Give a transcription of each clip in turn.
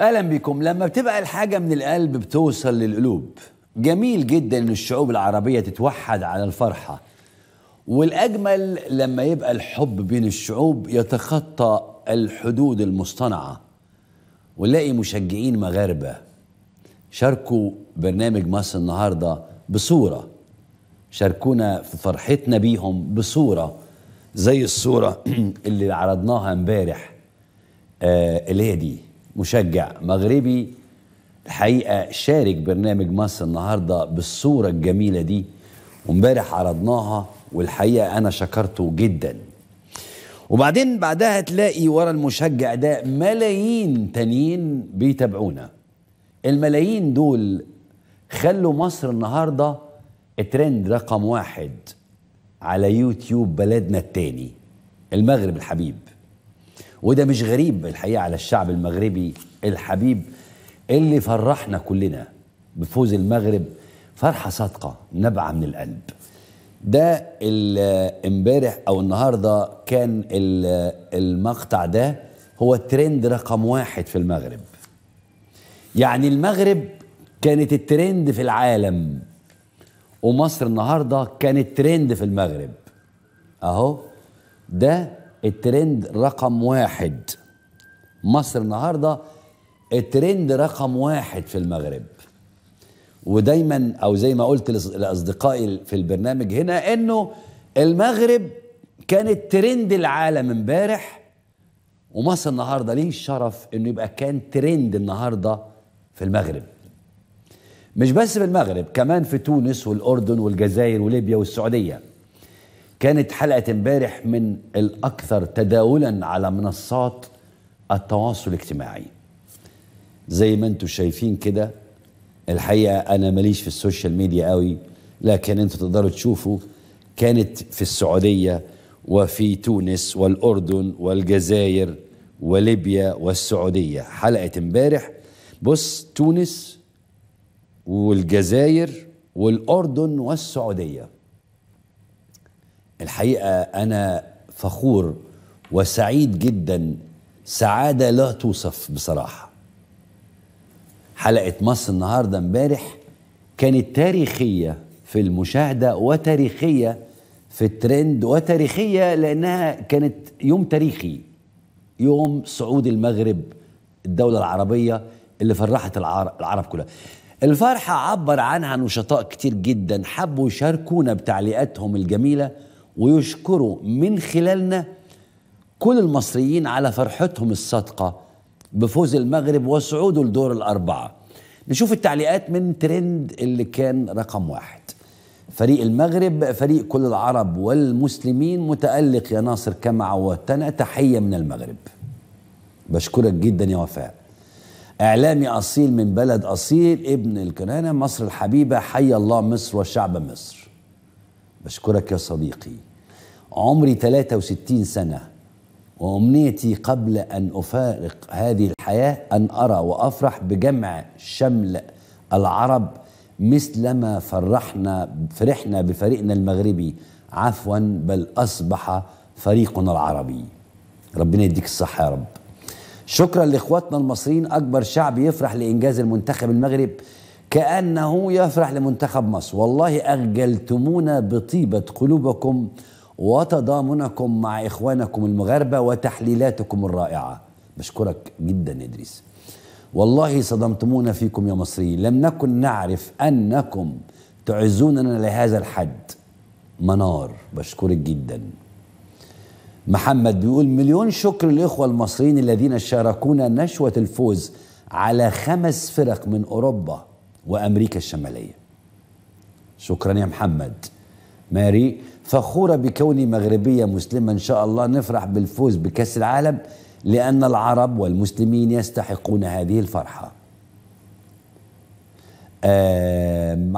اهلا بكم لما بتبقى الحاجه من القلب بتوصل للقلوب جميل جدا ان الشعوب العربيه تتوحد على الفرحه والاجمل لما يبقى الحب بين الشعوب يتخطى الحدود المصطنعه ونلاقي مشجعين مغاربه شاركوا برنامج مصر النهارده بصوره شاركونا في فرحتنا بيهم بصوره زي الصوره اللي عرضناها امبارح آه اللي هي دي مشجع مغربي الحقيقه شارك برنامج مصر النهارده بالصوره الجميله دي وامبارح عرضناها والحقيقه انا شكرته جدا وبعدين بعدها تلاقي ورا المشجع ده ملايين تانيين بيتابعونا الملايين دول خلوا مصر النهارده ترند رقم واحد على يوتيوب بلدنا التاني المغرب الحبيب وده مش غريب الحقيقه على الشعب المغربي الحبيب اللي فرحنا كلنا بفوز المغرب فرحه صادقه نابعه من القلب ده امبارح او النهارده كان المقطع ده هو الترند رقم واحد في المغرب يعني المغرب كانت الترند في العالم ومصر النهارده كانت ترند في المغرب اهو ده الترند رقم واحد مصر النهارده الترند رقم واحد في المغرب ودايما او زي ما قلت لاصدقائي في البرنامج هنا انه المغرب كانت ترند العالم امبارح ومصر النهارده ليه الشرف انه يبقى كان ترند النهارده في المغرب مش بس في المغرب كمان في تونس والاردن والجزائر وليبيا والسعوديه كانت حلقة امبارح من الأكثر تداولا على منصات التواصل الاجتماعي زي ما انتم شايفين كده الحقيقة أنا ماليش في السوشيال ميديا قوي لكن انتوا تقدروا تشوفوا كانت في السعودية وفي تونس والأردن والجزائر وليبيا والسعودية حلقة امبارح بص تونس والجزائر والأردن والسعودية الحقيقه انا فخور وسعيد جدا سعاده لا توصف بصراحه حلقه مصر النهارده امبارح كانت تاريخيه في المشاهده وتاريخيه في الترند وتاريخيه لانها كانت يوم تاريخي يوم صعود المغرب الدوله العربيه اللي فرحت العرب كلها الفرحه عبر عنها نشطاء كتير جدا حبوا يشاركونا بتعليقاتهم الجميله ويشكروا من خلالنا كل المصريين على فرحتهم الصادقة بفوز المغرب وصعوده لدور الأربعة نشوف التعليقات من ترند اللي كان رقم واحد فريق المغرب فريق كل العرب والمسلمين متألق يا ناصر كما عودتنا تحية من المغرب بشكرك جدا يا وفاء إعلامي أصيل من بلد أصيل ابن الكنانة مصر الحبيبة حي الله مصر وشعب مصر بشكرك يا صديقي عمري 63 سنة وأمنيتي قبل أن أفارق هذه الحياة أن أرى وأفرح بجمع شمل العرب مثلما فرحنا فرحنا بفريقنا المغربي عفوا بل أصبح فريقنا العربي ربنا يديك الصحة يا رب شكرا لإخواتنا المصريين أكبر شعب يفرح لإنجاز المنتخب المغرب كأنه يفرح لمنتخب مصر والله أخجلتمونا بطيبة قلوبكم وتضامنكم مع إخوانكم المغاربة وتحليلاتكم الرائعة بشكرك جدا إدريس والله صدمتمونا فيكم يا مصريين لم نكن نعرف أنكم تعزوننا لهذا الحد منار بشكرك جدا محمد بيقول مليون شكر للإخوة المصريين الذين شاركونا نشوة الفوز على خمس فرق من أوروبا وأمريكا الشمالية شكرا يا محمد ماري فخورة بكوني مغربية مسلمة إن شاء الله نفرح بالفوز بكأس العالم لأن العرب والمسلمين يستحقون هذه الفرحة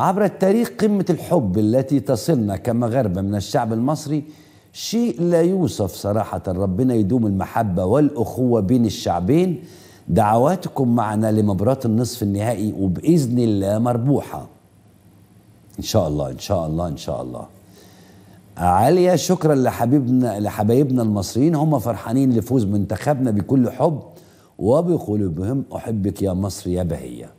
عبر التاريخ قمة الحب التي تصلنا كمغاربة من الشعب المصري شيء لا يوصف صراحة ربنا يدوم المحبة والأخوة بين الشعبين دعواتكم معنا لمباراة النصف النهائي وبإذن الله مربوحة إن شاء الله إن شاء الله إن شاء الله عالية شكرا لحبيبنا لحبايبنا المصريين هم فرحانين لفوز منتخبنا بكل حب وبقلوبهم أحبك يا مصر يا بهية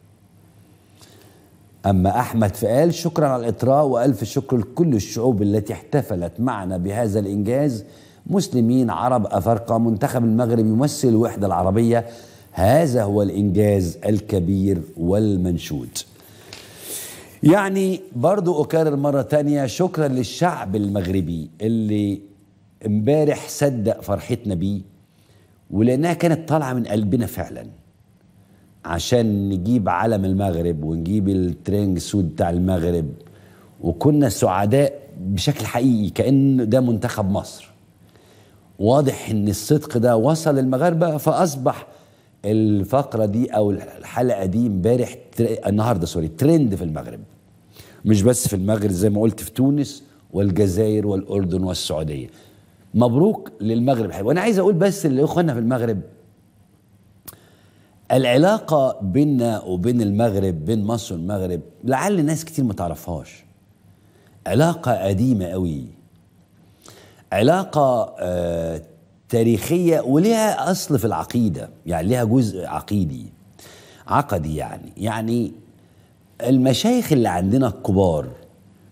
أما أحمد فقال شكرا على الإطراء وألف شكر لكل الشعوب التي احتفلت معنا بهذا الإنجاز مسلمين عرب أفارقة منتخب المغرب يمثل الوحدة العربية هذا هو الإنجاز الكبير والمنشود يعني برضو أكرر مرة تانية شكرا للشعب المغربي اللي امبارح صدق فرحتنا بيه ولأنها كانت طالعة من قلبنا فعلا عشان نجيب علم المغرب ونجيب الترينج سود بتاع المغرب وكنا سعداء بشكل حقيقي كأن ده منتخب مصر واضح ان الصدق ده وصل للمغاربة فأصبح الفقرة دي أو الحلقة دي امبارح النهاردة سوري ترند في المغرب مش بس في المغرب زي ما قلت في تونس والجزائر والأردن والسعودية مبروك للمغرب حبيبي وأنا عايز أقول بس لإخواننا في المغرب العلاقة بيننا وبين المغرب بين مصر والمغرب لعل ناس كتير ما تعرفهاش علاقة قديمة قوي علاقة آه تاريخية ولها أصل في العقيدة يعني لها جزء عقيدي عقدي يعني يعني المشايخ اللي عندنا الكبار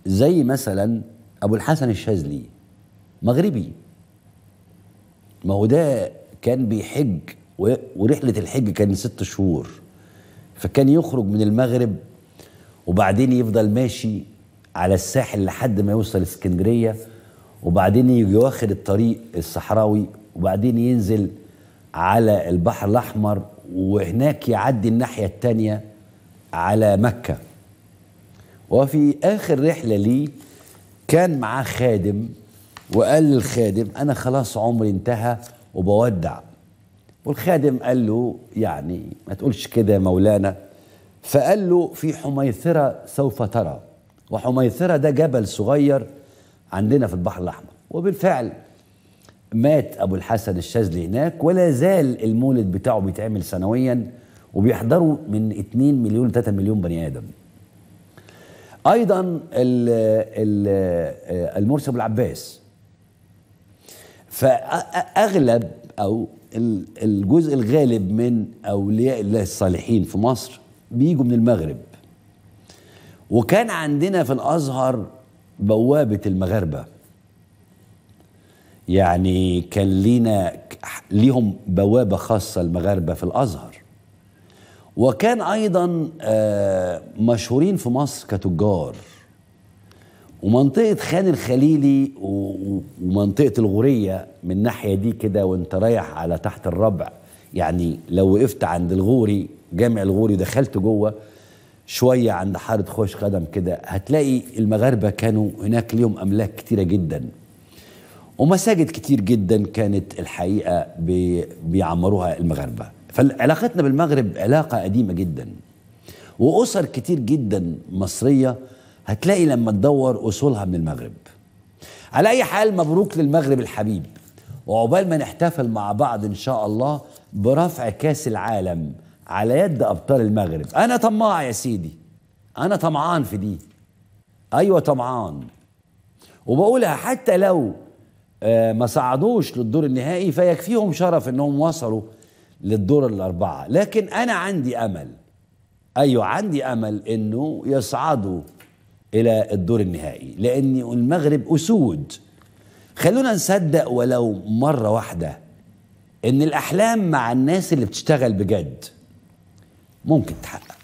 زي مثلا أبو الحسن الشاذلي مغربي ما هو ده كان بيحج ورحلة الحج كان ست شهور فكان يخرج من المغرب وبعدين يفضل ماشي على الساحل لحد ما يوصل اسكندرية وبعدين يجي واخد الطريق الصحراوي وبعدين ينزل على البحر الأحمر وهناك يعدي الناحية التانية على مكة وفي آخر رحلة ليه كان معاه خادم وقال للخادم أنا خلاص عمري انتهى وبودع والخادم قال له يعني ما تقولش كده يا مولانا فقال له في حميثرة سوف ترى وحميثرة ده جبل صغير عندنا في البحر الأحمر وبالفعل مات ابو الحسن الشاذلي هناك ولا زال المولد بتاعه بيتعمل سنويا وبيحضروا من 2 مليون 3 مليون بني ادم ايضا المرسي ابو العباس فاغلب او الجزء الغالب من اولياء الله الصالحين في مصر بيجوا من المغرب وكان عندنا في الازهر بوابه المغاربه يعني كان لينا ليهم بوابة خاصة المغاربة في الأزهر وكان أيضا آه، مشهورين في مصر كتجار ومنطقة خان الخليلي ومنطقة الغورية من الناحية دي كده وانت رايح على تحت الربع يعني لو وقفت عند الغوري جامع الغوري دخلت جوه شوية عند حارة خوش قدم كده هتلاقي المغاربة كانوا هناك ليهم أملاك كتيرة جداً ومساجد كتير جدا كانت الحقيقه بيعمروها المغاربه فعلاقتنا بالمغرب علاقه قديمه جدا واسر كتير جدا مصريه هتلاقي لما تدور اصولها من المغرب على اي حال مبروك للمغرب الحبيب وعقبال ما نحتفل مع بعض ان شاء الله برفع كاس العالم على يد ابطال المغرب انا طماع يا سيدي انا طمعان في دي ايوه طمعان وبقولها حتى لو آه، ما صعدوش للدور النهائي فيكفيهم شرف انهم وصلوا للدور الاربعه لكن انا عندي امل ايوه عندي امل انه يصعدوا الى الدور النهائي لان المغرب اسود خلونا نصدق ولو مره واحده ان الاحلام مع الناس اللي بتشتغل بجد ممكن تحقق